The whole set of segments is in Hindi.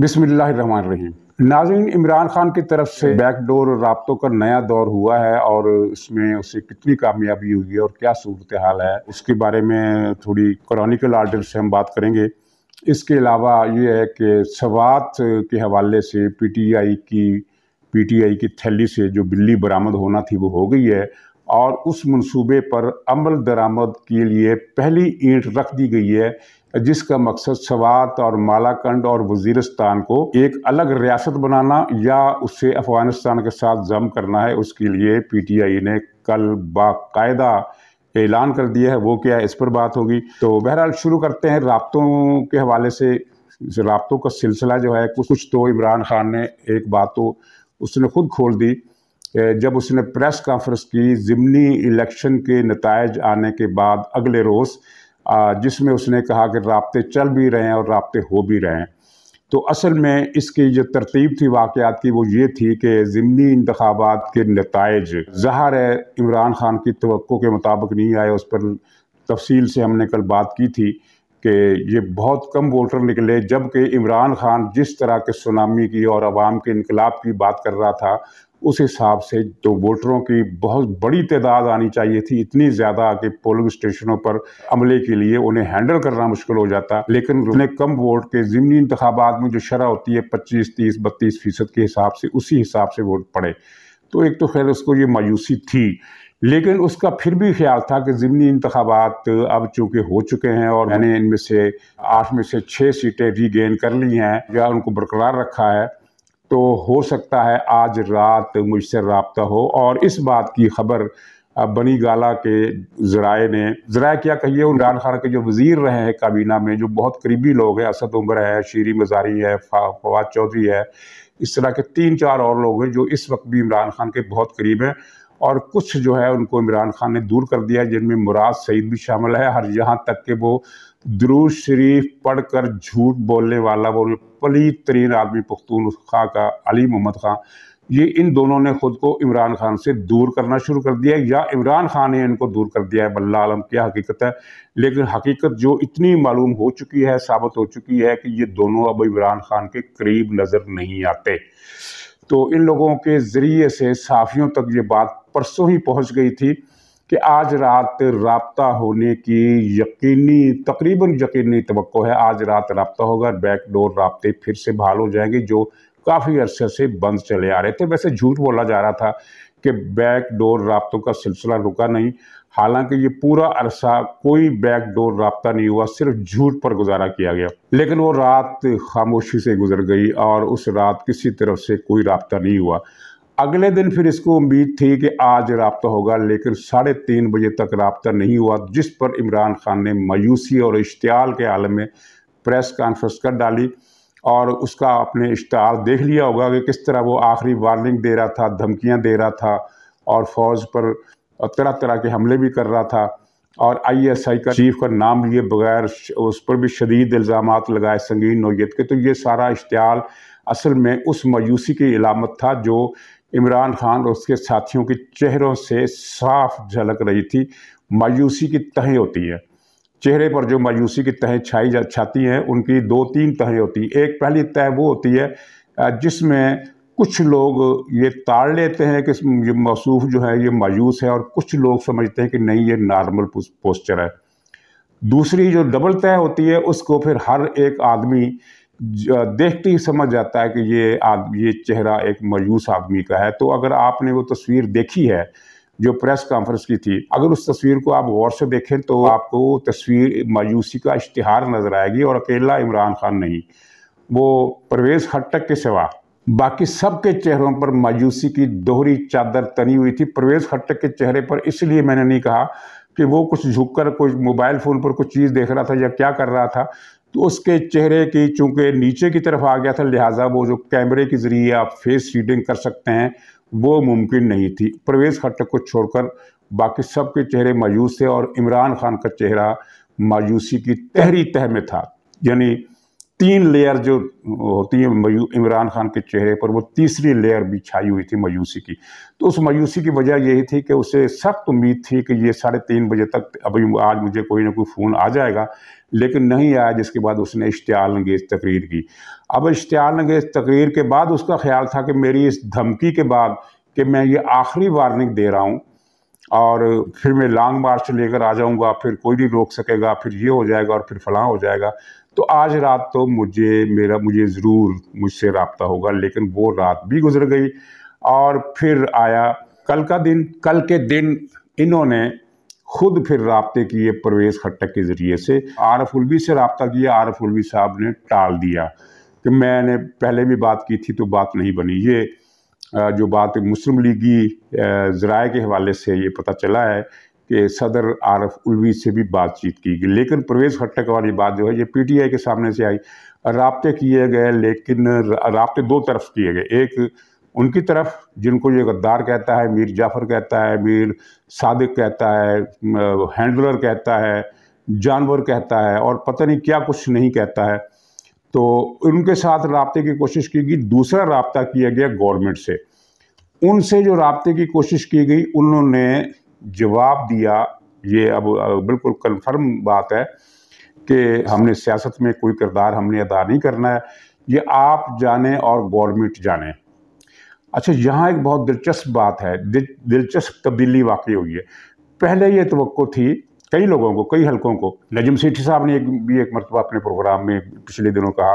बिसमीम नाजिन इमरान खान की तरफ से बैकडोर रबतों का नया दौर हुआ है और इसमें उसे कितनी कामयाबी हुई है और क्या सूरत हाल है उसके बारे में थोड़ी क्रॉनिकल आर्डर से हम बात करेंगे इसके अलावा ये है कि सवात के हवाले से पीटीआई की पीटीआई की थैली से जो बिल्ली बरामद होना थी वो हो गई है और उस मंसूबे पर अमल दरामद के लिए पहली ईंट रख दी गई है जिसका मकसद सवात और मालाकंड और वजीरस्तान को एक अलग रियासत बनाना या उससे अफगानिस्तान के साथ जम करना है उसके लिए पीटीआई ने कल बाकायदा ऐलान कर दिया है वो क्या है इस पर बात होगी तो बहरहाल शुरू करते हैं रबतों के हवाले से रबतों का सिलसिला जो है कुछ कुछ तो इमरान खान ने एक बात तो उसने खुद खोल दी जब उसने प्रेस कॉन्फ्रेंस की जिमनी इलेक्शन के नतज आने के बाद अगले रोज़ जिसमें उसने कहा कि रबते चल भी रहे हैं और रबते हो भी रहे हैं तो असल में इसकी जो तरतीब थी वाक़ात की वो ये थी कि ज़मनी इंतबात के नतज ज़ाहर है इमरान खान की तो के मुताबिक नहीं आए उस पर तफसील से हमने कल बात की थी कि ये बहुत कम वोटर निकले जबकि इमरान खान जिस तरह के सुनामी की और आवाम के इनकलाब की बात कर रहा था उस हिसाब से तो वोटरों की बहुत बड़ी तादाद आनी चाहिए थी इतनी ज़्यादा कि पोलिंग स्टेशनों पर अमले के लिए उन्हें हैंडल करना मुश्किल हो जाता लेकिन उन्हें कम वोट के ज़मनी इंतबात में जो शरह होती है पच्चीस तीस बत्तीस फ़ीसद के हिसाब से उसी हिसाब से वोट पड़े तो एक तो खैर उसको ये मायूसी थी लेकिन उसका फिर भी ख्याल था कि ज़मनी इंतबात अब चूँकि हो चुके हैं और मैंने इनमें से आठ में से छः सीटें रीगेन कर ली हैं या उनको बरकरार रखा है तो हो सकता है आज रात मुझसे रबता हो और इस बात की खबर बनी गाला के जराए ने जराए क्या कहिए इमरान खान के जो वजीर रहे हैं काबीना में जो बहुत करीबी लोग हैं असद उम्र है शीरी मजारी है फवाद चौधरी है इस तरह के तीन चार और लोग हैं जो इस वक्त भी इमरान खान के बहुत करीब हैं और कुछ जो है उनको इमरान खान ने दूर कर दिया जिनमें मुराद सईद भी शामिल है हर यहाँ तक के वो दरूज शरीफ पढ़कर झूठ बोलने वाला वो पलीत तरीन आदमी पख्तून खां का अली मोहम्मद खां ये इन दोनों ने ख़ुद को इमरान खान से दूर करना शुरू कर दिया या इमरान खान ने इनको दूर कर दिया है बल्ला आलम क्या हकीकत है लेकिन हकीकत जो इतनी मालूम हो चुकी है साबित हो चुकी है कि ये दोनों अब इमरान खान के करीब नज़र नहीं आते तो इन लोगों के ज़रिए से साफ़ियों तक ये बात परसों ही पहुंच गई थी कि आज रात रबता होने की यकीनी तकरीबन यकीनी तो है आज रात रबता होगा बैकडोर रबते फिर से बहाल हो जाएंगे जो काफ़ी अरसे से बंद चले आ रहे थे वैसे झूठ बोला जा रहा था कि बैकडोर रबतों का सिलसिला रुका नहीं हालांकि ये पूरा अरसा कोई बैकडोर रबता नहीं हुआ सिर्फ झूठ पर गुजारा किया गया लेकिन वो रात खामोशी से गुजर गई और उस रात किसी तरफ से कोई रबता नहीं हुआ अगले दिन फिर इसको उम्मीद थी कि आज रबता होगा लेकिन साढ़े तीन बजे तक रबता नहीं हुआ जिस पर इमरान खान ने मायूसी और इश्तियाल के आलम में प्रेस कॉन्फ्रेंस कर डाली और उसका आपने इश्तहार देख लिया होगा कि किस तरह वो आखिरी वार्निंग दे रहा था धमकियाँ दे रहा था और फौज पर तरह तरह के हमले भी कर रहा था और आईएसआई का चीफ का नाम लिए बगैर उस पर भी शदीद इल्ज़ाम लगाए संगीन नोयत के तो ये सारा इश्तहार असल में उस मायूसी की इलामत था जो इमरान खान और उसके साथियों के चेहरों से साफ झलक रही थी मायूसी की तहें होती हैं चेहरे पर जो मायूसी की तहें छाई जा छाती हैं उनकी दो तीन तहें होती हैं एक पहली तह वो होती है जिसमें कुछ लोग ये ताड़ लेते हैं कि ये मौसूफ जो है ये मायूस है और कुछ लोग समझते हैं कि नहीं ये नॉर्मल पोस्चर है दूसरी जो डबल तय होती है उसको फिर हर एक आदमी देखते ही समझ जाता है कि ये आदमी ये चेहरा एक मायूस आदमी का है तो अगर आपने वो तस्वीर देखी है जो प्रेस कॉन्फ्रेंस की थी अगर उस तस्वीर को आप गौर से देखें तो आपको तस्वीर मायूसी का इश्तहार नज़र आएगी और अकेला इमरान खान नहीं वो परवेज़ खट्टक के सिवा बाकी सबके चेहरों पर मायूसी की दोहरी चादर तनी हुई थी परवेज़ खट्टक के चेहरे पर इसलिए मैंने नहीं कहा कि वो कुछ झुककर कोई मोबाइल फ़ोन पर कुछ चीज़ देख रहा था या क्या कर रहा था तो उसके चेहरे की चूँकि नीचे की तरफ आ गया था लिहाजा वो जो कैमरे के ज़रिए आप फेस रीडिंग कर सकते हैं वो मुमकिन नहीं थी परवेज़ खट्टक को छोड़कर बाकी सब के चेहरे मायूस थे और इमरान खान का चेहरा मायूसी की तहरी तह में था यानी तीन लेयर जो होती है इमरान खान के चेहरे पर वो तीसरी लेयर भी छाई हुई थी मायूसी की तो उस मायूसी की वजह यही थी कि उसे सख्त उम्मीद थी कि ये साढ़े तीन बजे तक अभी आज मुझे कोई ना कोई फ़ोन आ जाएगा लेकिन नहीं आया जिसके बाद उसने इश्तियाल अंगेज़ तकरीर की अब इश्तियाल अंगेज़ तकरीर के बाद उसका ख्याल था कि मेरी इस धमकी के बाद कि मैं ये आखिरी वार्निंग दे रहा हूँ और फिर मैं लॉन्ग मार्च लेकर आ जाऊँगा फिर कोई नहीं रोक सकेगा फिर ये हो जाएगा और फिर फलां हो जाएगा तो आज रात तो मुझे मेरा मुझे ज़रूर मुझसे रबता होगा लेकिन वो रात भी गुजर गई और फिर आया कल का दिन कल के दिन इन्होंने खुद फिर रबते किए परवेज़ खट्टक के ज़रिए से आरफ उलवी से रबता किया आरफ उलवी साहब ने टाल दिया कि मैंने पहले भी बात की थी तो बात नहीं बनी ये जो बात मुस्लिम लीगी ज़राए के हवाले से ये पता चला है के सदर आरफ उलवी से भी बातचीत की गई लेकिन प्रवेश हट्टक वाली बात जो है ये पीटीआई के सामने से आई रबते किए गए लेकिन रबते दो तरफ किए गए एक उनकी तरफ जिनको ये गद्दार कहता है मीर जाफ़र कहता है मीर सादिक कहता है हैंडलर कहता है जानवर कहता है और पता नहीं क्या कुछ नहीं कहता है तो उनके साथ रबते की कोशिश की गई दूसरा रबता किया गया गवर्नमेंट से उनसे जो रबते की कोशिश की गई उन्होंने जवाब दिया ये अब बिल्कुल कन्फर्म बात है कि हमने सियासत में कोई किरदार हमने अदा नहीं करना है ये आप जाने और गवर्नमेंट जाने अच्छा यहाँ एक बहुत दिलचस्प बात है दिलचस्प तब्दीली वाकई हुई है पहले ये तो थी कई लोगों को कई हलकों को नजम सेठी साहब ने एक भी एक मरतबा अपने प्रोग्राम में पिछले दिनों कहा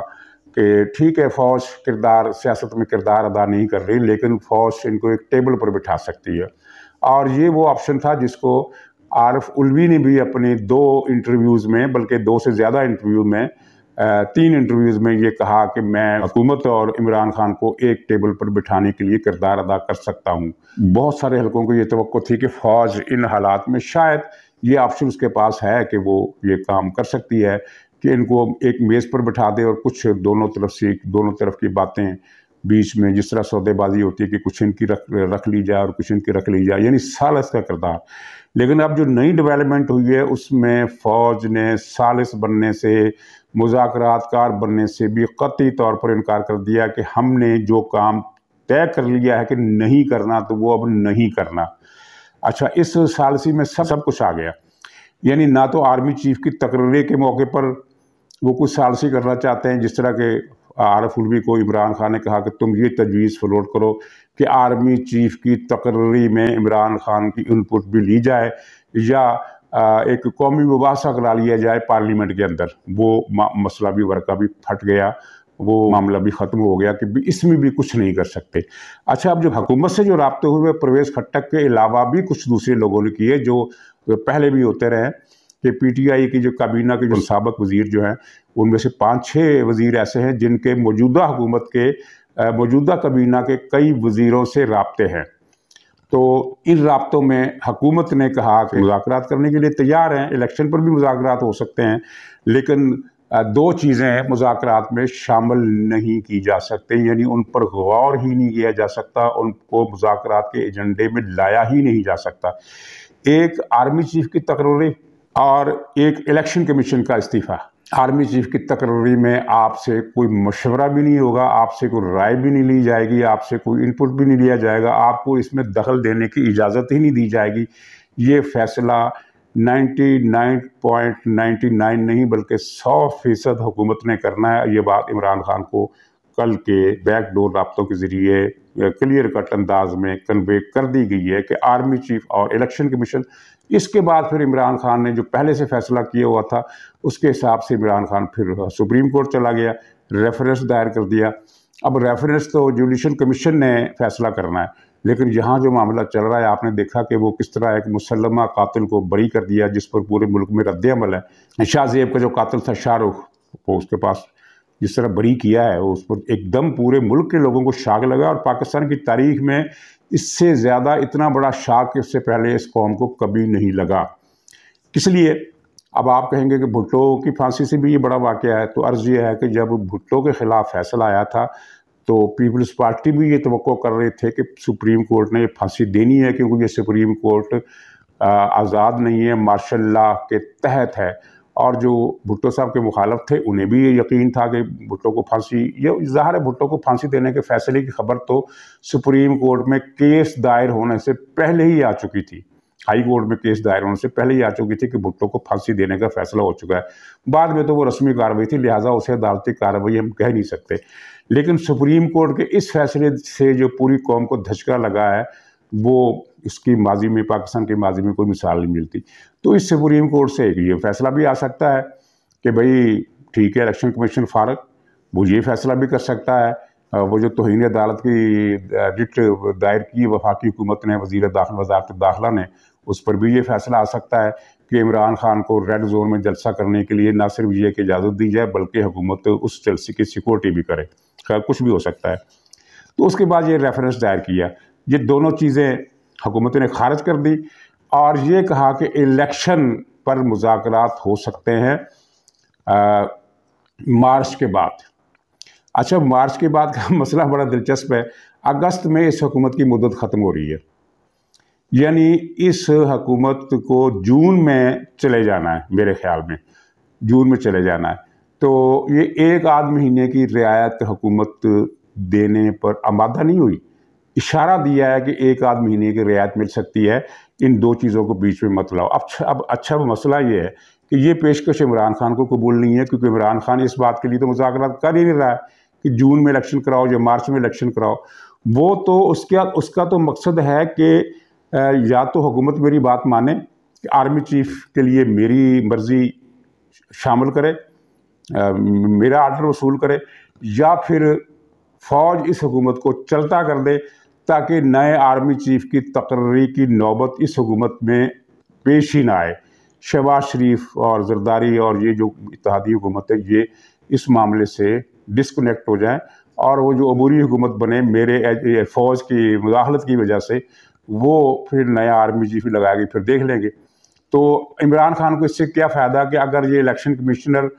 कि ठीक है फौज किरदार सियासत में किरदार अदा नहीं कर रही लेकिन फौज इनको एक टेबल पर बिठा सकती है और ये वो ऑप्शन था जिसको आरफ उलवी ने भी अपने दो इंटरव्यूज़ में बल्कि दो से ज़्यादा इंटरव्यू में तीन इंटरव्यूज़ में ये कहा कि मैं हुकूमत और इमरान खान को एक टेबल पर बिठाने के लिए किरदार अदा कर सकता हूँ बहुत सारे हलकों को ये तो थी कि फ़ौज इन हालात में शायद ये ऑप्शन उसके पास है कि वो ये काम कर सकती है कि इनको एक मेज़ पर बैठा दे और कुछ दोनों तरफ से दोनों तरफ की बातें बीच में जिस तरह सौदेबाजी होती है कि कुछ इनकी रख रख ली जाए और कुछ इनकी रख ली जाए यानी सालस का किरदार लेकिन अब जो नई डेवलपमेंट हुई है उसमें फ़ौज ने सालस बनने से मुजाकरातकार बनने से भी कती तौर पर इनकार कर दिया कि हमने जो काम तय कर लिया है कि नहीं करना तो वो अब नहीं करना अच्छा इस सालसी में सब सब कुछ आ गया यानी ना तो आर्मी चीफ की तकर्रे के मौके पर वो कुछ सालसी करना चाहते हैं जिस तरह के आरफ उलवी को इमरान खान ने कहा कि तुम ये तजवीज़ फ्लोट करो कि आर्मी चीफ की तकर्री में इमरान खान की इनपुट भी ली जाए या एक कौमी मुबासा करा लिया जाए पार्लियामेंट के अंदर वो मसला भी वर्का भी फट गया वो मामला भी ख़त्म हो गया कि इसमें भी कुछ नहीं कर सकते अच्छा अब जब हुकूमत से जो रबते हुए प्रवेश खट्टक के अलावा भी कुछ दूसरे लोगों ने किए जो पहले भी होते रहे कि पीटीआई की जो काबीना के जो सबक वजीर जो हैं उनमें से पाँच छः वज़ीर ऐसे हैं जिनके मौजूदा हुकूमत के मौजूदा कबीना के कई वज़ीरों से रबते हैं तो इन रबतों में हकूमत ने कहा कि मुजाकर करने के लिए तैयार हैं इलेक्शन पर भी मुजाकर हो सकते हैं लेकिन दो चीज़ें मुजाकर में शामिल नहीं की जा सकती यानी उन पर गौर ही नहीं किया जा सकता उनको मुजाकर के एजेंडे में लाया ही नहीं जा सकता एक आर्मी चीफ की तकरी और एक इलेक्शन कमीशन का इस्तीफ़ा आर्मी चीफ की तकर्री में आपसे कोई मशवरा भी नहीं होगा आपसे कोई राय भी नहीं ली जाएगी आपसे कोई इनपुट भी नहीं लिया जाएगा आपको इसमें दखल देने की इजाज़त ही नहीं दी जाएगी ये फैसला 99.99 नहीं बल्कि 100 फीसद हुकूमत ने करना है ये बात इमरान खान को कल के बैकडोर रबतों के जरिए क्लियर कट अंदाज में कन्वे कर दी गई है कि आर्मी चीफ और इलेक्शन कमीशन इसके बाद फिर इमरान खान ने जो पहले से फैसला किया हुआ था उसके हिसाब से इमरान खान फिर सुप्रीम कोर्ट चला गया रेफरेंस दायर कर दिया अब रेफरेंस तो जुडिशल कमीशन ने फैसला करना है लेकिन यहाँ जो मामला चल रहा है आपने देखा कि वो किस तरह एक मुसलमा कातिल को बरी कर दिया जिस पर पूरे मुल्क में रद्द अमल है शाहजेब का जो कातिल था शाहरुख वो उसके पास जिस तरह बरी किया है उस पर एकदम पूरे मुल्क के लोगों को शाक लगा और पाकिस्तान की तारीख में इससे ज़्यादा इतना बड़ा शाक इससे पहले इस कौम को कभी नहीं लगा इसलिए अब आप कहेंगे कि भुट्टो की फांसी से भी ये बड़ा वाक़ है तो अर्ज़ यह है कि जब भुट्टो के ख़िलाफ़ फैसला आया था तो पीपल्स पार्टी भी ये तो कर रहे थे कि सुप्रीम कोर्ट ने फांसी देनी है क्योंकि ये सुप्रीम कोर्ट आज़ाद नहीं है मार्शल लॉ के तहत है और जो भुट्टो साहब के मुखालफ थे उन्हें भी ये यकीन था कि भुट्टो को फांसी ये ज़ाहिर है भुट्टो को फांसी देने के फैसले की खबर तो सुप्रीम कोर्ट में केस दायर होने से पहले ही आ चुकी थी हाई कोर्ट में केस दायर होने से पहले ही आ चुकी थी कि भुट्टो को फांसी देने का फैसला हो चुका है बाद में तो वो रस्मी कार्रवाई थी लिहाजा उसे अदालती कार्रवाई हम कह नहीं सकते लेकिन सुप्रीम कोर्ट के इस फैसले से जो पूरी कौम को धचका लगा है वो इसकी माजी में पाकिस्तान की माजी में कोई मिसाल नहीं मिलती तो इस सुप्रीम कोर्ट से ये फैसला भी आ सकता है कि भाई ठीक है इलेक्शन कमीशन फारग वो ये फैसला भी कर सकता है वो जो तोहनी अदालत की रिट दायर की वफाकी हुकूमत ने वजीर दाखिल वजारत दाखिला ने उस पर भी ये फैसला आ सकता है कि इमरान खान को रेड जोन में जलसा करने के लिए ना सिर्फ ये कि इजाज़त दी जाए बल्कि हुकूमत उस जलसे की सिक्योरिटी भी करे खैर कुछ भी हो सकता है तो उसके बाद ये रेफरेंस दायर किया ये दोनों चीज़ें हुकूमत ने खारिज कर दी और ये कहा कि इलेक्शन पर मुजाकर हो सकते हैं आ, मार्च के बाद अच्छा मार्च के बाद का मसला बड़ा दिलचस्प है अगस्त में इस हुकूमत की मुदत ख़त्म हो रही है यानी इस हकूमत को जून में चले जाना है मेरे ख्याल में जून में चले जाना है तो ये एक आध महीने की रियायत हुकूमत देने पर आमादा नहीं हुई इशारा दिया है कि एक आध महीने की रियायत मिल सकती है इन दो चीज़ों को बीच में मत लाओ अब अब अच्छा मसला ये है कि ये पेशकश इमरान खान को कबूल नहीं है क्योंकि इमरान खान इस बात के लिए तो मुजाकर कर ही नहीं रहा है कि जून में इलेक्शन कराओ या मार्च में इलेक्शन कराओ वो तो उसका उसका तो मकसद है कि या तो हुकूमत मेरी बात माने कि आर्मी चीफ के लिए मेरी मर्ज़ी शामिल करे मेरा आर्डर वसूल करे या फिर फ़ौज इस हुकूमत को चलता कर दे ताकि नए आर्मी चीफ की तकर्री की नौबत इस हुकूमत में पेश ही ना आए शहबाज शरीफ और जरदारी और ये जो इतिहादी हुकूमत है ये इस मामले से डिसकनेक्ट हो जाए और वो जो अबूरी हुकूमत बने मेरे फ़ौज की मुदाखलत की वजह से वो फिर नया आर्मी चीफ लगाएगी फिर देख लेंगे तो इमरान खान को इससे क्या फ़ायदा कि अगर ये इलेक्शन कमिश्नर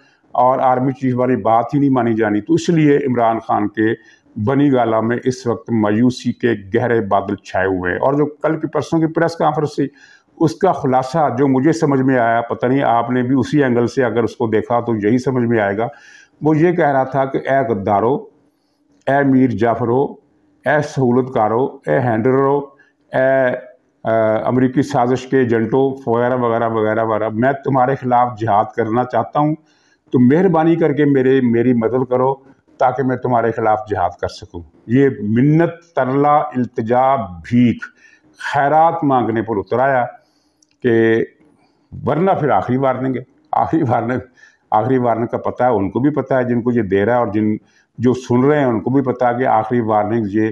और आर्मी चीफ वाली बात ही नहीं मानी जानी तो इसलिए इमरान खान के बनीगाला में इस वक्त मायूसी के गहरे बादल छाए हुए हैं और जो कल की परसों की प्रेस कॉन्फ्रेंस थी उसका खुलासा जो मुझे समझ में आया पता नहीं आपने भी उसी एंगल से अगर उसको देखा तो यही समझ में आएगा वो ये कह रहा था कि ए गद्दारो ए मीर जाफरो ए सहूलतकारो ए हैंडलरो ए अमरीकी साजिश के एजेंटो वगैरह वगैरह वगैरह वगैरह मैं तुम्हारे खिलाफ जिहाद करना चाहता हूँ तो मेहरबानी करके मेरे मेरी मदद करो ताकि मैं तुम्हारे खिलाफ जिहाद कर सकूं ये मिन्नत तरला इल्तजा भीख खैरात मांगने पर उतर आया कि वरना फिर आखिरी बार देंगे आखिरी ने आखिरी वार्निंग का पता है उनको भी पता है जिनको ये दे रहा है और जिन जो सुन रहे हैं उनको भी पता है कि आखिरी वार्निंग ये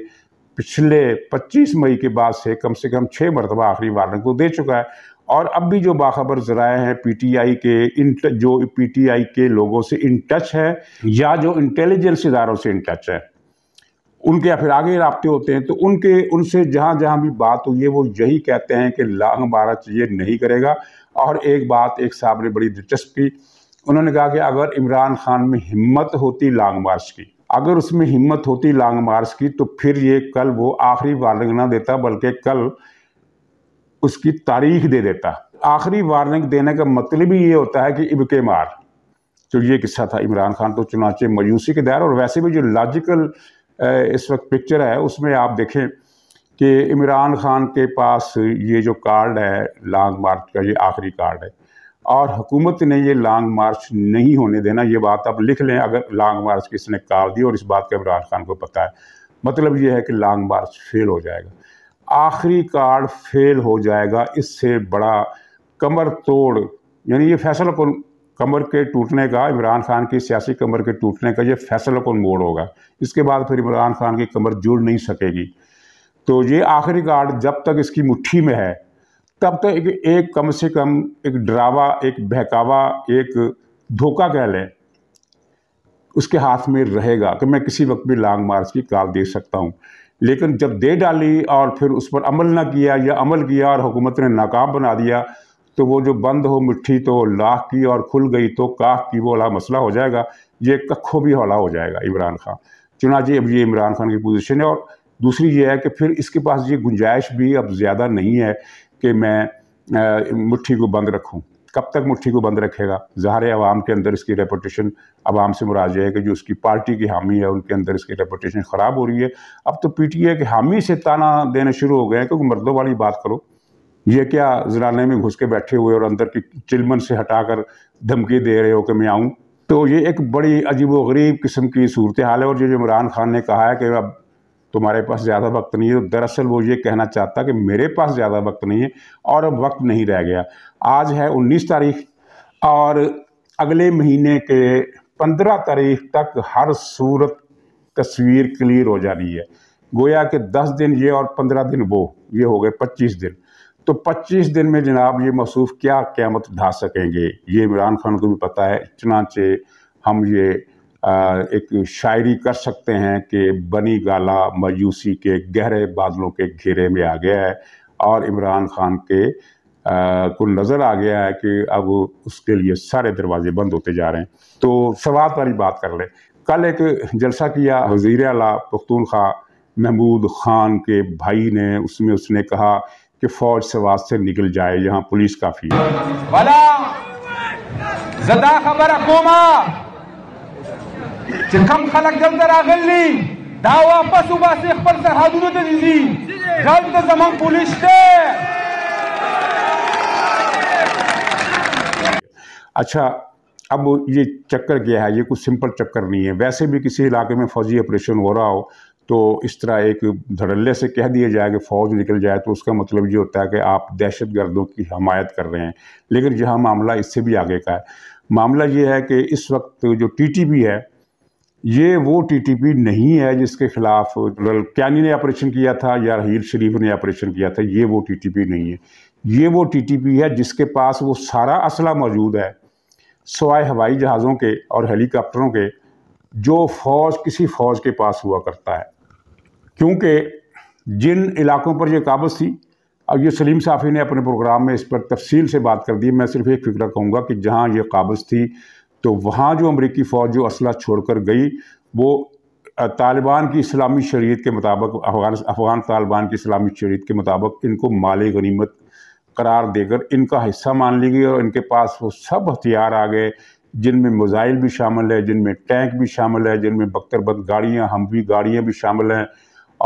पिछले 25 मई के बाद से कम से कम छः मरतबा आखिरी वार्निंग को दे चुका है और अब भी जो बाखबर ज़राए हैं पीटीआई के इन जो पीटीआई के लोगों से इन टच है या जो इंटेलिजेंस इदारों से इन टच है उनके या फिर आगे रबते होते हैं तो उनके उनसे जहाँ जहाँ भी बात हुई है वो यही कहते हैं कि ला हमारा ये नहीं करेगा और एक बात एक साहब ने बड़ी दिलचस्पी उन्होंने कहा कि अगर इमरान खान में हिम्मत होती लॉन्ग मार्च की अगर उसमें हिम्मत होती लॉन्ग मार्च की तो फिर ये कल वो आखिरी वार्निंग ना देता बल्कि कल उसकी तारीख दे देता आखिरी वार्निंग देने का मतलब ही ये होता है कि इबके मार तो ये किस्सा था इमरान खान तो चुनाचे मायूसी के दायर और वैसे भी जो लॉजिकल इस वक्त पिक्चर है उसमें आप देखें कि इमरान खान के पास ये जो कार्ड है लॉन्ग मार्च का ये आखिरी कार्ड है और हुकूमत ने ये लॉन्ग मार्च नहीं होने देना ये बात आप लिख लें अगर लॉन्ग मार्च किसने कार दी और इस बात का इमरान खान को पता है मतलब ये है कि लॉन्ग मार्च फेल हो जाएगा आखिरी कार्ड फेल हो जाएगा इससे बड़ा कमर तोड़ यानी ये फैसल कौन कमर के टूटने का इमरान खान की सियासी कमर के टूटने का ये फैसला कौन मोड़ होगा इसके बाद फिर इमरान खान की कमर जुड़ नहीं सकेगी तो ये आखिरी कार्ड जब तक इसकी मुट्ठी में है तब तक एक, एक कम से कम एक डरावा एक बहकावा एक धोखा कह लें उसके हाथ में रहेगा कि तो मैं किसी वक्त भी लॉन्ग मार्च की काल दे सकता हूँ लेकिन जब दे डाली और फिर उस पर अमल ना किया या अमल किया और हुकूमत ने नाकाम बना दिया तो वो जो बंद हो मुट्ठी तो लाख की और खुल गई तो काख की वो वाला मसला हो जाएगा ये कखो भी हौला हो जाएगा इमरान खान चुनाची अब ये इमरान खान की पोजीशन है और दूसरी ये है कि फिर इसके पास ये गुंजाइश भी अब ज़्यादा नहीं है कि मैं मुट्ठी को बंद रखूँ कब तक मुट्ठी को बंद रखेगा ज़ाहिर आवाम के अंदर इसकी रेपोटेशन आवाम से मुराज है कि जो उसकी पार्टी की हामी है उनके अंदर इसकी रेपोटेशन ख़राब हो रही है अब तो पी टी ए के हामी से ताना देने शुरू हो गए हैं क्योंकि मर्दों वाली बात करो ये क्या जराने में घुस के बैठे हुए और अंदर की चिलमन से हटा कर धमकी दे रहे हो कि मैं आऊँ तो ये एक बड़ी अजीब व गरीब किस्म की सूरत हाल है और जो इमरान खान ने कहा है कि अब तुम्हारे पास ज़्यादा वक्त नहीं है तो दरअसल वो ये कहना चाहता कि मेरे पास ज़्यादा वक्त नहीं है और अब वक्त नहीं रह गया आज है उन्नीस तारीख और अगले महीने के पंद्रह तारीख तक हर सूरत तस्वीर क्लियर हो जानी है गोया कि दस दिन ये और पंद्रह दिन वो ये हो गए पच्चीस दिन तो 25 दिन में जनाब ये मसूफ क्या क्यामत ढा सकेंगे ये इमरान खान को भी पता है चनाचे हम ये एक शायरी कर सकते हैं कि बनी गाला मायूसी के गहरे बादलों के घेरे में आ गया है और इमरान खान के को नज़र आ गया है कि अब उसके लिए सारे दरवाजे बंद होते जा रहे हैं तो सवाल वाली बात कर ले कल एक जलसा किया वजीर अला पख्तूनख्वा महमूद खान के भाई ने उसमें उसने कहा कि फौज सवाद से निकल जाए यहाँ पुलिस काफ़ी है چې کم خلک دلته راغلي دا واپس وباسي خپل سرحدونو ته ځي دلته زموږ پولیس شته अच्छा अब ये चक्कर क्या है ये कुछ सिंपल चक्कर नहीं है वैसे भी किसी इलाके में फौजी ऑपरेशन हो रहा हो तो इस तरह एक धड़ल्ले से कह दिया जाए कि फ़ौज निकल जाए तो उसका मतलब ये होता है कि आप दहशत गर्दों की हमायत कर रहे हैं लेकिन यह मामला इससे भी आगे का है मामला ये है कि इस वक्त जो टीटीपी है ये वो टीटीपी नहीं है जिसके खिलाफ कैनी ने ऑपरेशन किया था या हीर शरीफ ने ऑपरेशन किया था ये वो टीटीपी नहीं है ये वो टीटीपी है जिसके पास वो सारा असला मौजूद है सवाए हवाई जहाज़ों के और हेलीकॉप्टरों के जो फ़ौज किसी फ़ौज के पास हुआ करता है क्योंकि जिन इलाकों पर यह काबज थी अब ये सलीम साफ़ी ने अपने प्रोग्राम में इस पर तफसील से बात कर दी मैं सिर्फ एक फिक्र कहूँगा कि जहाँ ये काबज थी तो वहाँ जो अमरीकी फ़ौज जो असला छोड़ कर गई वो तालिबान की इस्लामी शरीत के मुताबिक अफगान अफगान तालिबान की इस्लामी शरीत के मुताबिक इनको माली गनीमत करार देकर इनका हिस्सा मान ली गई और इनके पास वो सब हथियार आ गए जिनमें मिज़ाइल भी शामिल है जिनमें टैंक भी शामिल है जिनमें बख्तरबंद गाड़ियाँ हम भी गाड़ियाँ भी शामिल हैं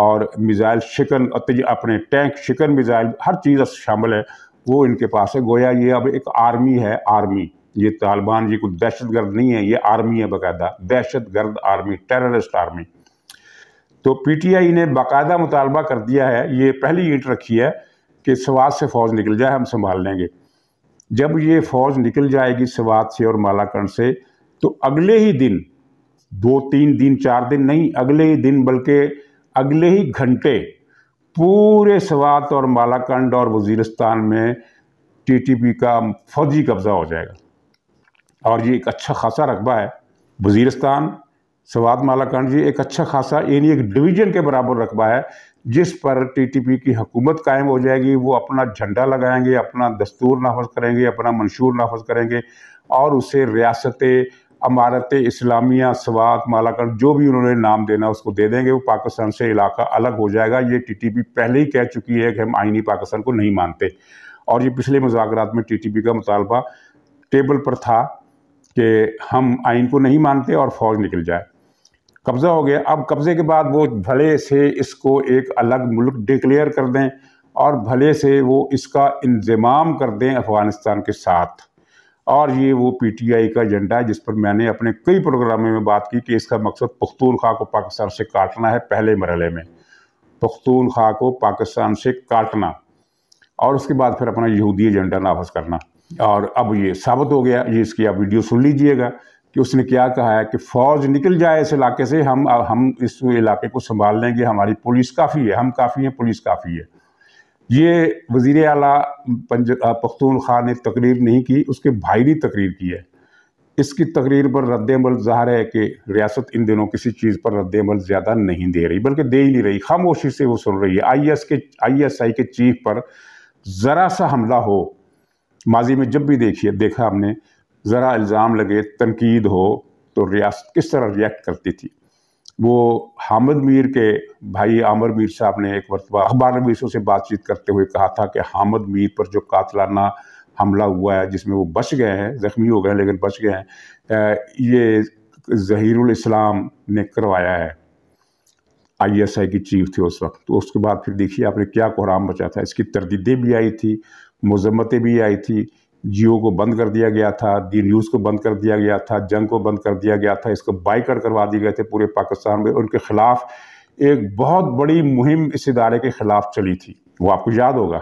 और मिज़ाइल शिकन अपने टैंक शिकन मिज़ाइल हर चीज़ शामिल है वो इनके पास है गोया ये अब एक आर्मी है आर्मी ये तालिबान ये कोई दहशत गर्द नहीं है ये आर्मी है बाकायदा दहशत गर्द आर्मी टेररिस्ट आर्मी तो पीटीआई ने बाकायदा मुतालबा कर दिया है ये पहली ईट रखी है कि सवाद से फ़ौज निकल जाए हम संभाल लेंगे जब ये फ़ौज निकल जाएगी सवात से और मालाकंड से तो अगले ही दिन दो तीन दिन चार दिन नहीं अगले ही दिन बल्कि अगले ही घंटे पूरे सवात और मालाकंड और वजीरस्तान में टीटीपी का फौजी कब्ज़ा हो जाएगा और ये एक अच्छा खासा रकबा है वजीरस्तान सवाद मालाकंड जी एक अच्छा खासा यानी एक डिवीजन के बराबर रकबा है जिस पर टीटीपी की हुकूमत कायम हो जाएगी वो अपना झंडा लगाएंगे अपना दस्तूर नाफज करेंगे अपना मंशूर नाफज करेंगे और उसे रियासत अमारत इस्लामिया सवात मालाकंड जो भी उन्होंने नाम देना उसको दे देंगे वो पाकिस्तान से इलाका अलग हो जाएगा ये पी पहले ही कह चुकी है कि हम आइनी पाकिस्तान को नहीं मानते और ये पिछले मुजाकर में पी का मुतालबा टेबल पर था कि हम आइन को नहीं मानते और फौज निकल जाए कब्ज़ा हो गया अब कब्ज़े के बाद वो भले से इसको एक अलग मुल्क डिक्लेयर कर दें और भले से वो इसका इंजमाम कर दें अफ़गानिस्तान के साथ और ये वो पीटीआई का एजेंडा है जिस पर मैंने अपने कई प्रोग्राम में बात की कि इसका मकसद पख्तून को पाकिस्तान से काटना है पहले मरहले में पख्तून को पाकिस्तान से काटना और उसके बाद फिर अपना यहूदी एजेंडा नाफज करना और अब ये साबित हो गया ये इसकी आप वीडियो सुन लीजिएगा कि उसने क्या कहा है कि फौज निकल जाए इस इलाके से हम हम इस इलाके को संभाल लेंगे हमारी पुलिस काफ़ी है हम काफ़ी हैं पुलिस काफ़ी है ये वजीर अला पख्तूनख्वा ने तकरीर नहीं की उसके भाई ने तकरीर की है इसकी तकरीर पर रद्दमल ज़ाहिर है कि रियासत इन दिनों किसी चीज़ पर रद्दमल ज़्यादा नहीं दे रही बल्कि दे ही नहीं रही खामोशी से वो सुन रही है आई एस के आई एस आई के चीफ पर ज़रा सा हमला हो माजी में जब भी देखिए देखा हमने ज़रा इल्ज़ाम लगे तनकीद हो तो रियासत किस तरह रिएक्ट करती थी वो हामद मीर के भाई आमर मीर साहब ने एक मरतबा अखबार नवीसों से बातचीत करते हुए कहा था कि हामद मीर पर जो कातलाना हमला हुआ है जिसमें वो बच गए हैं ज़ख्मी हो गए लेकिन बच गए हैं ये जहीरुल इस्लाम ने करवाया है आईएसआई की चीफ थे उस वक्त तो उसके बाद फिर देखिए आपने क्या कोहराम बचा था इसकी तरदीदें भी आई थी मज़म्मतें भी आई थी जियो को बंद कर दिया गया था दी न्यूज़ को बंद कर दिया गया था जंग को बंद कर दिया गया था इसको बाइकआउट करवा दिए गए थे पूरे पाकिस्तान में उनके ख़िलाफ़ एक बहुत बड़ी मुहिम इस इदारे के ख़िलाफ़ चली थी वो आपको याद होगा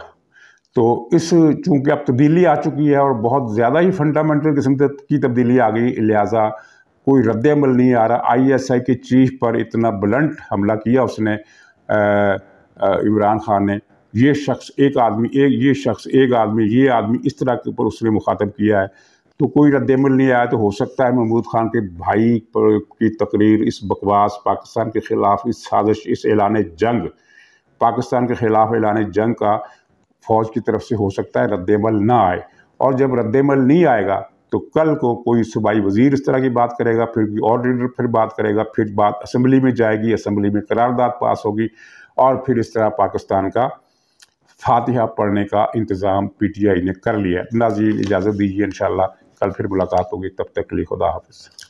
तो इस चूँकि अब तब्दीली आ चुकी है और बहुत ज़्यादा ही फंडामेंटल किस्म की तब्दीली आ गई लिहाजा कोई रद्दमल नहीं आ रहा आईएसआई के चीफ पर इतना ब्लंट हमला किया उसने इमरान खान ने ये शख्स एक आदमी एक ये शख्स एक आदमी ये आदमी इस तरह के ऊपर उसने मुखातब किया है तो कोई रद्दमल नहीं आया तो हो सकता है महमूद खान के भाई पर की तकरीर इस बकवास पाकिस्तान के ख़िलाफ़ इस साजिश इस ऐलान जंग पाकिस्तान के ख़िलाफ़ ऐलान जंग का फ़ौज की तरफ से हो सकता है रद्दमल ना आए और जब रद्दमल नहीं आएगा तो कल को कोई सूबाई वजीर इस तरह की बात करेगा फिर कोई और लीडर फिर बात करेगा फिर बात असम्बली में जाएगी असम्बली में करारदाद पास होगी और फिर इस तरह पाकिस्तान का फातिहा पढ़ने का इंतज़ाम पी टी आई ने कर लिया नाजीन इजाज़त दीजिए इन कल फिर मुलाकात होगी तब तक के लिए खुदा हाफ